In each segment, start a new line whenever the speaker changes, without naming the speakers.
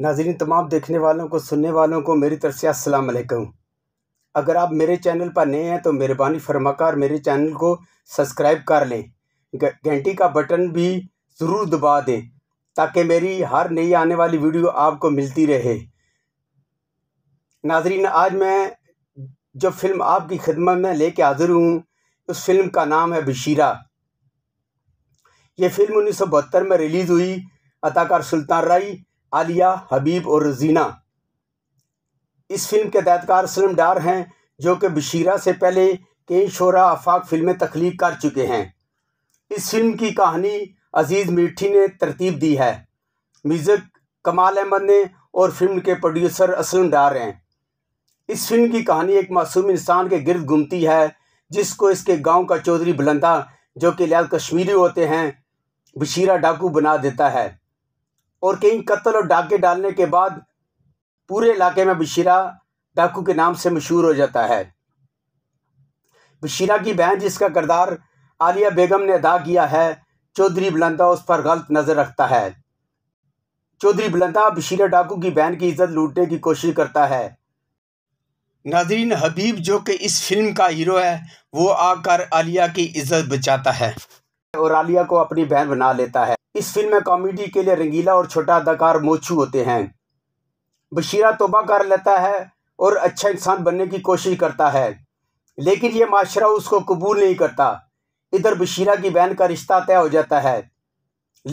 नाजरीन तमाम देखने वालों को सुनने वालों को मेरी तरफ से असलकम अगर आप मेरे चैनल पर नए हैं तो मेहरबानी कर मेरे चैनल को सब्सक्राइब कर लें घंटी का बटन भी ज़रूर दबा दें ताकि मेरी हर नई आने वाली वीडियो आपको मिलती रहे नाजरीन आज मैं जो फिल्म आपकी खिदमत में ले कर हाजिर हूँ उस फिल्म का नाम है बशीरा ये फिल्म उन्नीस में रिलीज़ हुई अदाकार सुल्तान राई आलिया हबीब और रजीना इस फिल्म के हदायतकार सलम डार हैं जो कि बशीरा से पहले कई शोरा आफाक फिल्में तख्लीक कर चुके हैं इस फिल्म की कहानी अजीज़ मीठी ने तरतीब दी है म्यूज़िक कमाल अहमद ने और फिल्म के प्रोड्यूसर असलम डार हैं इस फिल्म की कहानी एक मासूम इंसान के गिरद घूमती है जिसको इसके गांव का चौधरी बुलंदा जो कि लाल कश्मीरी होते हैं बशीरा डाकू बना देता है और कई कत्ल और डाके डालने के बाद पूरे इलाके में बशीरा डाकू के नाम से मशहूर हो जाता है बशीरा की बहन जिसका करदार आलिया बेगम ने अदा किया है चौधरी बुलंदा उस पर गलत नज़र रखता है चौधरी बुलंदा बशीरा डाकू की बहन की इज्जत लूटने की कोशिश करता है नाजरीन हबीब जो कि इस फिल्म का हीरो है वो आकर आलिया की इज्जत बचाता है और आलिया को अपनी बहन बना लेता है इस फिल्म में कॉमेडी के लिए रंगीला और छोटा अदाकार मोचू होते हैं बशीरा तोबा कर लेता है और अच्छा इंसान बनने की कोशिश करता है लेकिन यह माशरा उसको कबूल नहीं करता इधर बशीरा की बहन का रिश्ता तय हो जाता है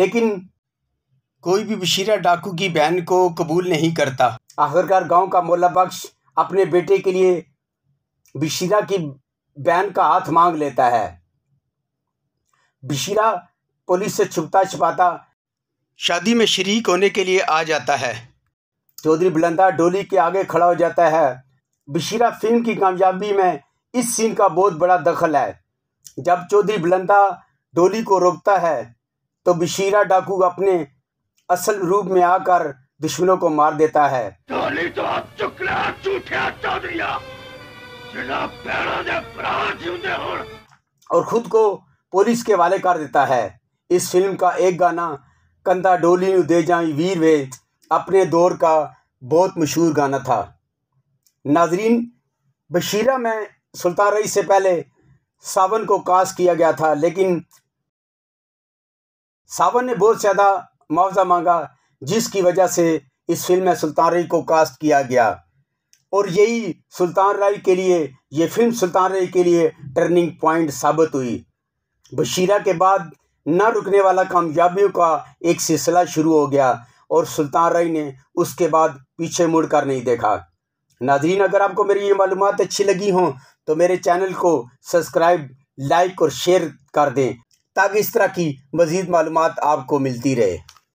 लेकिन कोई भी बशीरा डाकू की बहन को कबूल नहीं करता आखिरकार गांव का मोला बख्श अपने बेटे के लिए बशीरा की बहन का हाथ मांग लेता है बशीरा पुलिस से छुपता छुपाता शादी में शरीक होने के लिए आ जाता है चौधरी बुलंदा डोली के आगे खड़ा हो जाता है बशीरा फिल्म की कामयाबी में इस सीन का बहुत बड़ा दखल है जब चौधरी बुलंदा डोली को रोकता है तो बशीरा डाकू अपने असल रूप में आकर दुश्मनों को मार देता है डोली तो और खुद को पुलिस के वाले कर देता है इस फिल्म का एक गाना कंधा डोली दे जाई वीर वे अपने दौर का बहुत मशहूर गाना था नाजरीन बशीरा में सुल्तान रईस से पहले सावन को कास्ट किया गया था लेकिन सावन ने बहुत ज़्यादा मुआवजा मांगा जिसकी वजह से इस फिल्म में सुल्तान रई को कास्ट किया गया और यही सुल्तान राय के लिए ये फिल्म सुल्तान राय के लिए टर्निंग पॉइंट साबित हुई बशीरा के बाद न रुकने वाला कामयाबियों का एक सिलसिला शुरू हो गया और सुल्तान रई ने उसके बाद पीछे मुड़ कर नहीं देखा नाजरीन अगर आपको मेरी ये मालूम अच्छी लगी हों तो मेरे चैनल को सब्सक्राइब लाइक और शेयर कर दें ताकि इस तरह की मज़ीद मालूम आपको मिलती रहे